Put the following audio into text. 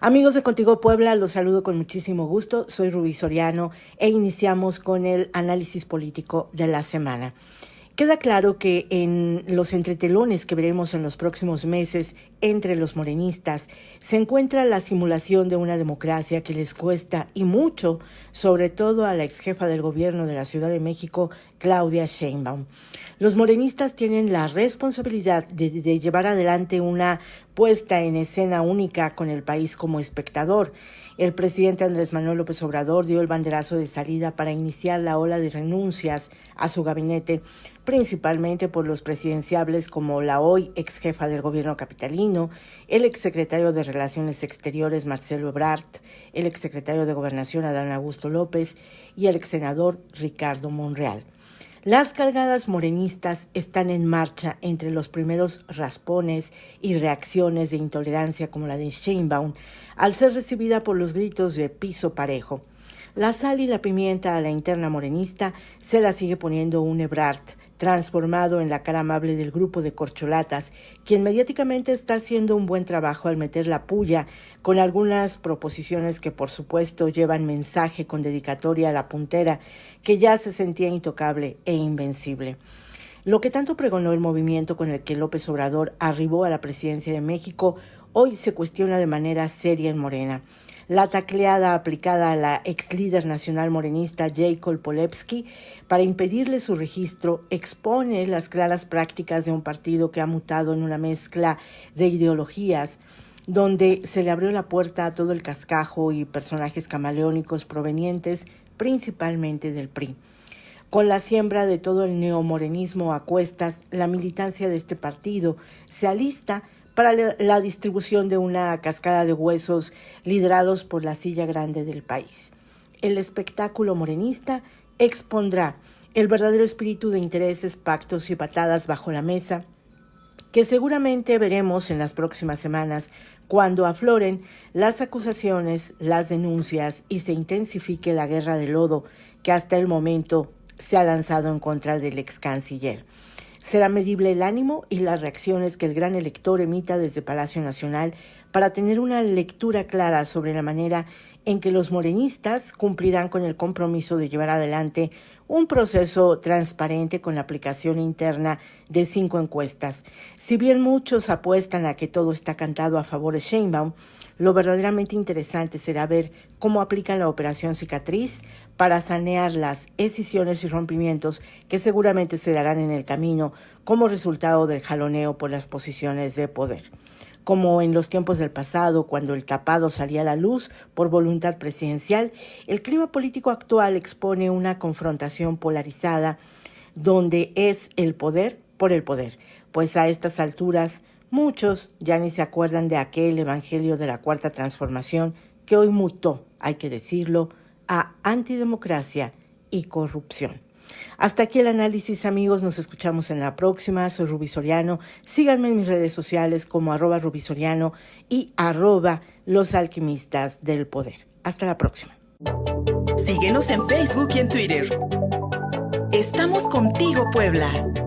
Amigos de Contigo Puebla, los saludo con muchísimo gusto. Soy Rubí Soriano e iniciamos con el análisis político de la semana. Queda claro que en los entretelones que veremos en los próximos meses entre los morenistas se encuentra la simulación de una democracia que les cuesta y mucho, sobre todo a la ex jefa del gobierno de la Ciudad de México, Claudia Sheinbaum. Los morenistas tienen la responsabilidad de, de llevar adelante una puesta en escena única con el país como espectador. El presidente Andrés Manuel López Obrador dio el banderazo de salida para iniciar la ola de renuncias a su gabinete principalmente por los presidenciables como la hoy ex jefa del gobierno capitalino, el ex secretario de Relaciones Exteriores Marcelo Ebrard, el ex secretario de Gobernación Adán Augusto López y el ex senador Ricardo Monreal. Las cargadas morenistas están en marcha entre los primeros raspones y reacciones de intolerancia como la de Sheinbaum, al ser recibida por los gritos de piso parejo. La sal y la pimienta a la interna morenista se la sigue poniendo un Ebrard, transformado en la cara amable del grupo de corcholatas, quien mediáticamente está haciendo un buen trabajo al meter la puya con algunas proposiciones que por supuesto llevan mensaje con dedicatoria a la puntera, que ya se sentía intocable e invencible. Lo que tanto pregonó el movimiento con el que López Obrador arribó a la presidencia de México, hoy se cuestiona de manera seria en Morena la tacleada aplicada a la ex líder nacional morenista Jacob Polepsky para impedirle su registro expone las claras prácticas de un partido que ha mutado en una mezcla de ideologías donde se le abrió la puerta a todo el cascajo y personajes camaleónicos provenientes principalmente del PRI. Con la siembra de todo el neomorenismo a cuestas, la militancia de este partido se alista para la distribución de una cascada de huesos liderados por la silla grande del país. El espectáculo morenista expondrá el verdadero espíritu de intereses, pactos y patadas bajo la mesa, que seguramente veremos en las próximas semanas cuando afloren las acusaciones, las denuncias y se intensifique la guerra de lodo que hasta el momento se ha lanzado en contra del ex canciller. Será medible el ánimo y las reacciones que el gran elector emita desde Palacio Nacional para tener una lectura clara sobre la manera en que los morenistas cumplirán con el compromiso de llevar adelante un proceso transparente con la aplicación interna de cinco encuestas. Si bien muchos apuestan a que todo está cantado a favor de Sheinbaum, lo verdaderamente interesante será ver cómo aplican la operación cicatriz para sanear las escisiones y rompimientos que seguramente se darán en el camino como resultado del jaloneo por las posiciones de poder como en los tiempos del pasado, cuando el tapado salía a la luz por voluntad presidencial, el clima político actual expone una confrontación polarizada donde es el poder por el poder, pues a estas alturas muchos ya ni se acuerdan de aquel Evangelio de la Cuarta Transformación que hoy mutó, hay que decirlo, a antidemocracia y corrupción. Hasta aquí el análisis, amigos. Nos escuchamos en la próxima. Soy Rubisoriano. Soriano. Síganme en mis redes sociales como arroba rubisoriano y arroba Los Alquimistas del Poder. Hasta la próxima. Síguenos en Facebook y en Twitter. Estamos contigo, Puebla.